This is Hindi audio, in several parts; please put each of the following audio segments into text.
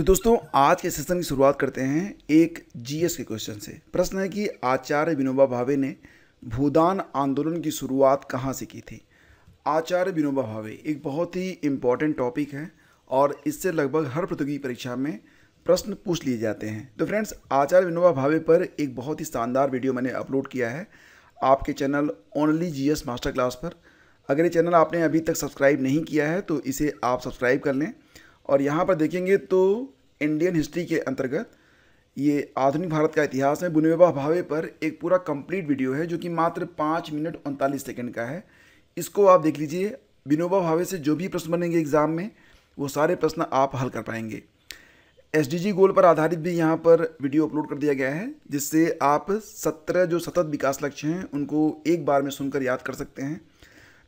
तो दोस्तों आज के सेशन की शुरुआत करते हैं एक जीएस के क्वेश्चन से प्रश्न है कि आचार्य विनोबा भावे ने भूदान आंदोलन की शुरुआत कहाँ से की थी आचार्य विनोबा भावे एक बहुत ही इम्पॉर्टेंट टॉपिक है और इससे लगभग हर प्रतियोगी परीक्षा में प्रश्न पूछ लिए जाते हैं तो फ्रेंड्स आचार्य विनोबा भावे पर एक बहुत ही शानदार वीडियो मैंने अपलोड किया है आपके channel only GS master class पर अगर ये चैनल आपने अभी तक सब्सक्राइब नहीं किया है तो इसे आप सब्सक्राइब कर लें और यहाँ पर देखेंगे तो इंडियन हिस्ट्री के अंतर्गत ये आधुनिक भारत का इतिहास में बुनवेबा भावे पर एक पूरा कंप्लीट वीडियो है जो कि मात्र पाँच मिनट उनतालीस सेकंड का है इसको आप देख लीजिए विनोबा भावे से जो भी प्रश्न बनेंगे एग्ज़ाम में वो सारे प्रश्न आप हल कर पाएंगे एस गोल पर आधारित भी यहाँ पर वीडियो अपलोड कर दिया गया है जिससे आप सत्रह जो सतत विकास लक्ष्य हैं उनको एक बार में सुनकर याद कर सकते हैं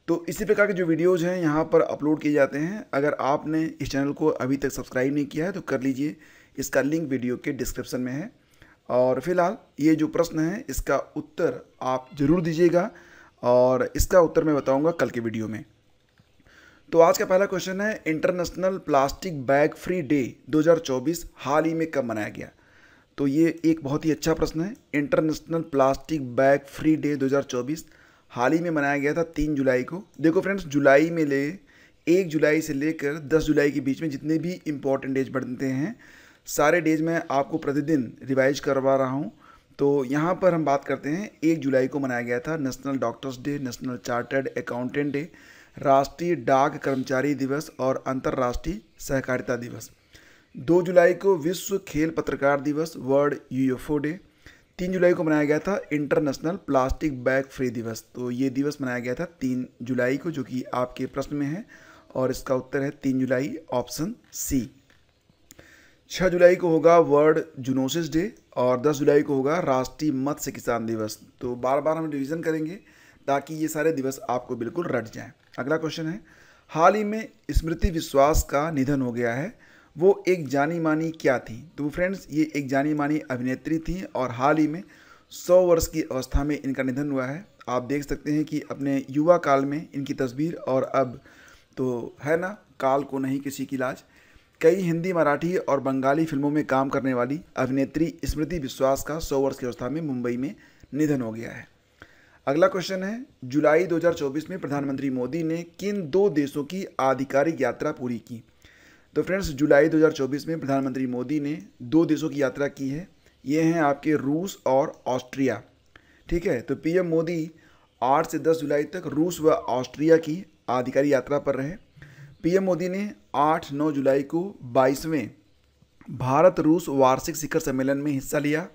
तो इसी प्रकार के जो वीडियोज़ हैं यहाँ पर अपलोड किए जाते हैं अगर आपने इस चैनल को अभी तक सब्सक्राइब नहीं किया है तो कर लीजिए इसका लिंक वीडियो के डिस्क्रिप्शन में है और फिलहाल ये जो प्रश्न है इसका उत्तर आप ज़रूर दीजिएगा और इसका उत्तर मैं बताऊँगा कल के वीडियो में तो आज का पहला क्वेश्चन है international plastic bag free day 2024 हाल ही में कब मनाया गया तो ये एक बहुत ही अच्छा प्रश्न है international plastic bag free day हाल ही में मनाया गया था तीन जुलाई को देखो फ्रेंड्स जुलाई में ले एक जुलाई से लेकर दस जुलाई के बीच में जितने भी इम्पोर्टेंट डेज बढ़ते हैं सारे डेज मैं आपको प्रतिदिन रिवाइज करवा रहा हूँ तो यहाँ पर हम बात करते हैं एक जुलाई को मनाया गया था national doctors day national chartered accountant day राष्ट्रीय डाक कर्मचारी दिवस और अंतर्राष्ट्रीय सहकारिता दिवस दो जुलाई को विश्व खेल पत्रकार दिवस वर्ल्ड यूएफओ डे तीन जुलाई को मनाया गया था इंटरनेशनल प्लास्टिक बैग फ्री दिवस तो ये दिवस मनाया गया था तीन जुलाई को जो कि आपके प्रश्न में है और इसका उत्तर है तीन जुलाई ऑप्शन सी छः जुलाई को होगा वर्ल्ड जुनोसिस डे और दस जुलाई को होगा राष्ट्रीय मत्स्य किसान दिवस तो बार बार हम रिविज़न करेंगे ताकि ये सारे दिवस आपको बिल्कुल रट जाएं अगला क्वेश्चन है हाल ही में स्मृति विश्वास का निधन हो गया है वो एक जानी मानी क्या थी तो फ्रेंड्स ये एक जानी मानी अभिनेत्री थी और हाल ही में सौ वर्ष की अवस्था में इनका निधन हुआ है आप देख सकते हैं कि अपने युवा काल में इनकी तस्वीर और अब तो है ना काल को नहीं किसी की लाज कई हिंदी मराठी और बंगाली फिल्मों में काम करने वाली अभिनेत्री स्मृति विश्वास का सौ वर्ष की अवस्था में मुंबई में निधन हो गया है अगला क्वेश्चन है जुलाई 2024 में प्रधानमंत्री मोदी ने किन दो देशों की आधिकारिक यात्रा पूरी की तो फ्रेंड्स जुलाई 2024 में प्रधानमंत्री मोदी ने दो देशों की यात्रा की है ये हैं आपके रूस और ऑस्ट्रिया ठीक है तो पीएम मोदी 8 से 10 जुलाई तक रूस व ऑस्ट्रिया की आधिकारिक यात्रा पर रहे पीएम मोदी ने 8 9 जुलाई को बाईसवें भारत रूस वार्षिक शिखर सम्मेलन में हिस्सा लिया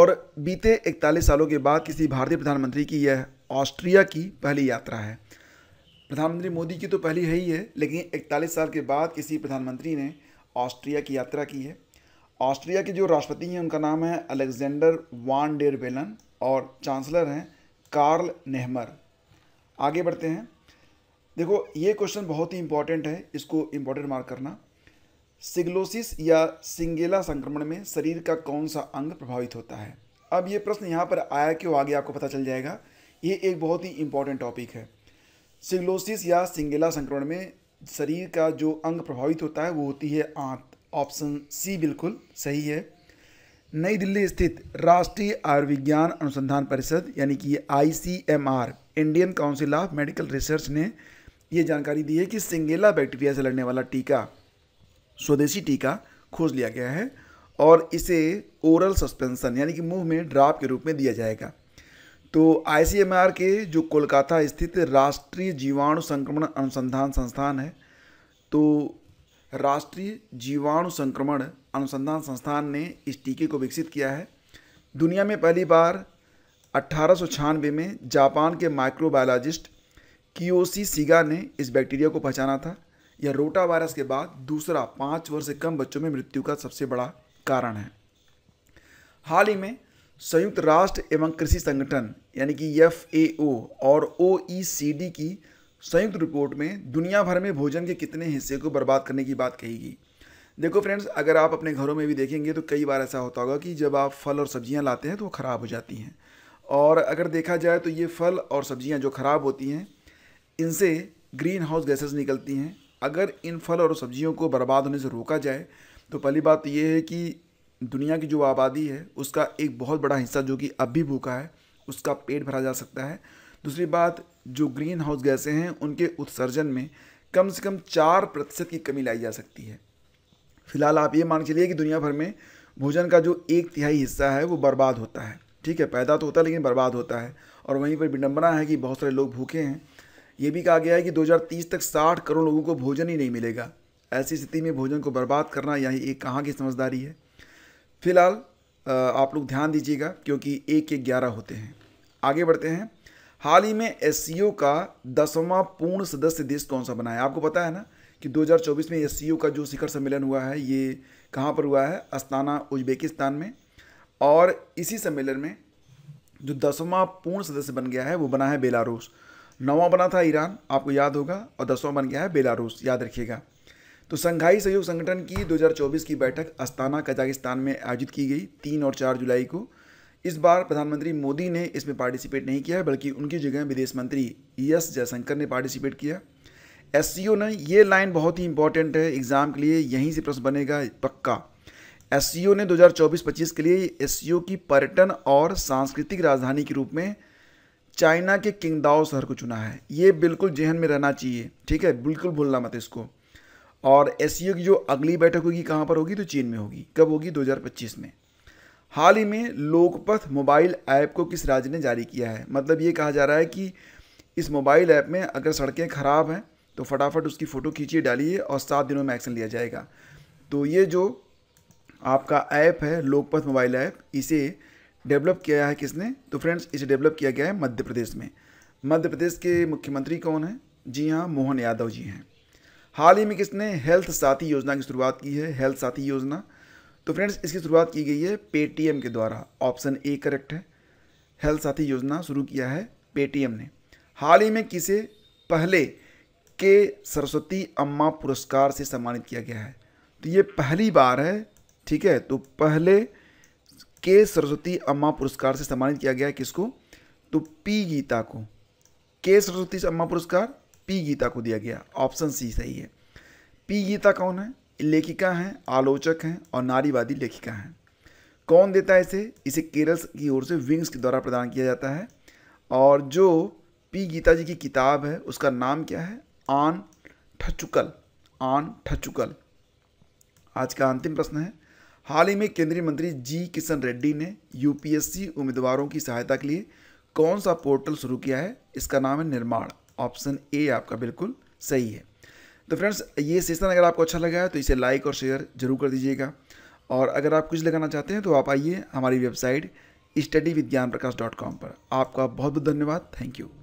और बीते इकतालीस सालों के बाद किसी भारतीय प्रधानमंत्री की यह ऑस्ट्रिया की पहली यात्रा है प्रधानमंत्री मोदी की तो पहली है ही है लेकिन इकतालीस साल के बाद किसी प्रधानमंत्री ने ऑस्ट्रिया की यात्रा की है ऑस्ट्रिया के जो राष्ट्रपति हैं उनका नाम है अलेक्जेंडर वान डेर बेलन और चांसलर हैं कार्ल नेहमर आगे बढ़ते हैं देखो ये क्वेश्चन बहुत ही इंपॉर्टेंट है इसको इम्पोर्टेंट मार्क करना सिग्लोसिस या सिंगेला संक्रमण में शरीर का कौन सा अंग प्रभावित होता है अब ये प्रश्न यहाँ पर आया क्यों आगे आपको पता चल जाएगा ये एक बहुत ही इंपॉर्टेंट टॉपिक है सिग्लोसिस या सिंगेला संक्रमण में शरीर का जो अंग प्रभावित होता है वो होती है आंत ऑप्शन सी बिल्कुल सही है नई दिल्ली स्थित राष्ट्रीय आयुर्विज्ञान अनुसंधान परिषद यानी कि ICMR Indian council of medical research ने ये जानकारी दी है कि सिंगेला बैक्टीरिया से लड़ने वाला टीका स्वदेशी टीका खोज लिया गया है और इसे ओरल सस्पेंसन यानी कि मुंह में ड्राप के रूप में दिया जाएगा तो आई के जो कोलकाता स्थित राष्ट्रीय जीवाणु संक्रमण अनुसंधान संस्थान है तो राष्ट्रीय जीवाणु संक्रमण अनुसंधान संस्थान ने इस टीके को विकसित किया है दुनिया में पहली बार अट्ठारह में जापान के माइक्रोबायोलॉजिस्ट कियोसी सीगा ने इस बैक्टीरिया को पहचाना था यह रोटा वायरस के बाद दूसरा पाँच वर्ष से कम बच्चों में मृत्यु का सबसे बड़ा कारण है हाल ही में संयुक्त राष्ट्र एवं कृषि संगठन यानी कि एफ ए और ओ ई सी डी की संयुक्त रिपोर्ट में दुनिया भर में भोजन के कितने हिस्से को बर्बाद करने की बात कही गई देखो फ्रेंड्स अगर आप अपने घरों में भी देखेंगे तो कई बार ऐसा होता होगा कि जब आप फल और सब्जियां लाते हैं तो वो ख़राब हो जाती हैं और अगर देखा जाए तो ये फल और सब्जियां जो ख़राब होती हैं इनसे ग्रीन हाउस गैसेज निकलती हैं अगर इन फल और सब्जियों को बर्बाद होने से रोका जाए तो पहली बात तो ये है कि दुनिया की जो आबादी है उसका एक बहुत बड़ा हिस्सा जो कि अब भी भूखा है उसका पेट भरा जा सकता है दूसरी बात जो ग्रीन हाउस गैसें हैं उनके उत्सर्जन में कम से कम चार प्रतिशत की कमी लाई जा सकती है फिलहाल आप ये मान चलिए कि दुनिया भर में भोजन का जो एक तिहाई हिस्सा है वो बर्बाद होता है ठीक है पैदा तो होता है लेकिन बर्बाद होता है और वहीं पर विडम्बना है कि बहुत सारे लोग भूखे हैं ये भी कहा गया है कि 2030 तक 60 करोड़ लोगों को भोजन ही नहीं मिलेगा ऐसी स्थिति में भोजन को बर्बाद करना यही एक कहाँ की समझदारी है फिलहाल आप लोग ध्यान दीजिएगा क्योंकि एक एक ग्यारह होते हैं आगे बढ़ते हैं हाल ही में एस का दसवां पूर्ण सदस्य देश कौन सा बना है आपको पता है ना कि 2024 में एस का जो शिखर सम्मेलन हुआ है ये कहाँ पर हुआ है अस्ताना उज्बेकिस्तान में और इसी सम्मेलन में जो दसवां पूर्ण सदस्य बन गया है वो बना है बेलारूस नौवां बना था ईरान आपको याद होगा और दसवां बन गया है बेलारूस याद रखिएगा तो संघाई सहयोग संगठन की 2024 की बैठक अस्ताना कजाकिस्तान में आयोजित की गई तीन और चार जुलाई को इस बार प्रधानमंत्री मोदी ने इसमें पार्टिसिपेट नहीं किया बल्कि उनकी जगह विदेश मंत्री एस जयशंकर ने पार्टिसिपेट किया एस ने ये लाइन बहुत ही इंपॉर्टेंट है एग्ज़ाम के लिए यहीं से प्रश्न बनेगा पक्का एस ने 2024-25 के लिए एस की पर्यटन और सांस्कृतिक राजधानी के रूप में चाइना के किंगदाओ शहर को चुना है ये बिल्कुल जहन में रहना चाहिए ठीक है बिल्कुल भूलना मत इसको और एस की जो अगली बैठक होगी कहाँ पर होगी तो चीन में होगी कब होगी 2025 में हाल ही में लोकपथ मोबाइल ऐप को किस राज्य ने जारी किया है मतलब ये कहा जा रहा है कि इस मोबाइल ऐप में अगर सड़कें ख़राब हैं तो फटाफट उसकी फ़ोटो खींचिए डालिए और सात दिनों में एक्शन लिया जाएगा तो ये जो आपका ऐप है लोकपथ मोबाइल ऐप इसे डेवलप किया है किसने तो फ्रेंड्स इसे डेवलप किया गया है मध्य प्रदेश में मध्य प्रदेश के मुख्यमंत्री कौन हैं जी हाँ मोहन यादव जी हैं हाल ही में किसने हेल्थ साथी योजना की शुरुआत की है हेल्थ साथी योजना तो फ्रेंड्स इसकी शुरुआत की गई है पेटीएम के द्वारा ऑप्शन ए करेक्ट है हेल्थ साथी योजना शुरू किया है पेटीएम ने हाल ही में किसे पहले के सरस्वती अम्मा पुरस्कार से सम्मानित किया गया है तो ये पहली बार है ठीक है तो पहले के सरस्वती अम्मा पुरस्कार से सम्मानित किया गया है किसको तो पी गीता को के सरस्वती अम्मा पुरस्कार पी गीता को दिया गया ऑप्शन सी सही है पी गीता कौन है लेखिका हैं आलोचक हैं और नारीवादी लेखिका हैं कौन देता है इसे इसे केरल की ओर से विंग्स के द्वारा प्रदान किया जाता है और जो पी गीता जी की किताब है उसका नाम क्या है आन ठचुकल आन ठचुकल आज का अंतिम प्रश्न है हाल ही में केंद्रीय मंत्री जी किशन रेड्डी ने यूपीएससी उम्मीदवारों की सहायता के लिए कौन सा पोर्टल शुरू किया है इसका नाम है निर्माण ऑप्शन ए आपका बिल्कुल सही है तो फ्रेंड्स ये सेशन अगर आपको अच्छा लगा है तो इसे लाइक और शेयर जरूर कर दीजिएगा और अगर आप कुछ लगाना चाहते हैं तो आप आइए हमारी वेबसाइट स्टडी विद ज्ञान प्रकाश डॉट कॉम पर आपका बहुत बहुत धन्यवाद थैंक यू